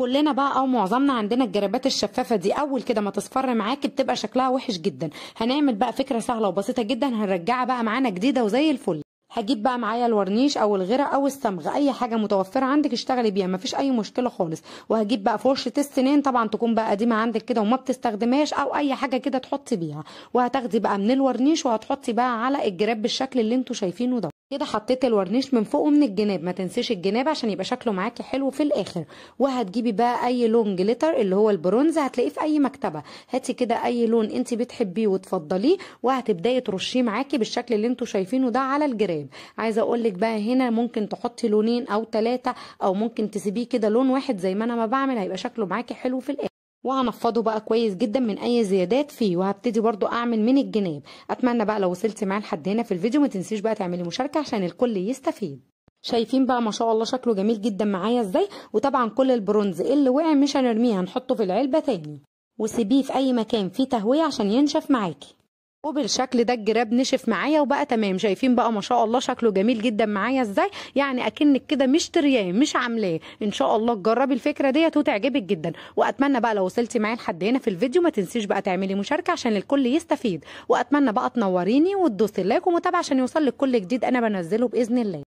كلنا بقى او معظمنا عندنا الجرابات الشفافه دي اول كده ما تصفر معاك بتبقى شكلها وحش جدا هنعمل بقى فكره سهله وبسيطه جدا هنرجعها بقى معانا جديده وزي الفل هجيب بقى معايا الورنيش او الغرة او الصمغ اي حاجه متوفره عندك اشتغلي بيها مفيش اي مشكله خالص وهجيب بقى فرشه السنين طبعا تكون بقى قديمه عندك كده وما بتستخدمهاش او اي حاجه كده تحطي بيها وهتاخدي بقى من الورنيش وهتحطي بقى على الجراب بالشكل اللي انتوا شايفينه ده كده حطيت الورنيش من فوق ومن الجناب ما تنسيش الجناب عشان يبقى شكله معاكي حلو في الاخر وهتجيبي بقى اي لون جليتر اللي هو البرونز هتلاقيه في اي مكتبه هاتي كده اي لون انت بتحبيه وتفضليه وهتبداي ترشيه معاكي بالشكل اللي انتوا شايفينه ده على الجراب عايزه اقول لك بقى هنا ممكن تحطي لونين او ثلاثه او ممكن تسيبيه كده لون واحد زي ما انا ما بعمل هيبقى شكله معاكي حلو في الاخر وهنفضه بقى كويس جدا من اي زيادات فيه وهبتدي برضو اعمل من الجناب اتمنى بقى لو وصلت معايا لحد هنا في الفيديو ما تنسيش بقى تعملي مشاركه عشان الكل يستفيد شايفين بقى ما شاء الله شكله جميل جدا معايا ازاي وطبعا كل البرونز اللي وقع مش هنرميه هنحطه في العلبه تاني وسيبيه في اي مكان فيه تهويه عشان ينشف معاكي وبالشكل ده الجراب نشف معايا وبقى تمام شايفين بقى ما شاء الله شكله جميل جدا معايا ازاي يعني اكنك كده مش ترياه مش عاملاه ان شاء الله تجربي الفكره ديت وتعجبك جدا واتمنى بقى لو وصلتي معايا لحد هنا في الفيديو ما تنسيش بقى تعملي مشاركه عشان الكل يستفيد واتمنى بقى تنوريني وتدوسي لايك ومتابعه عشان يوصل لك كل جديد انا بنزله باذن الله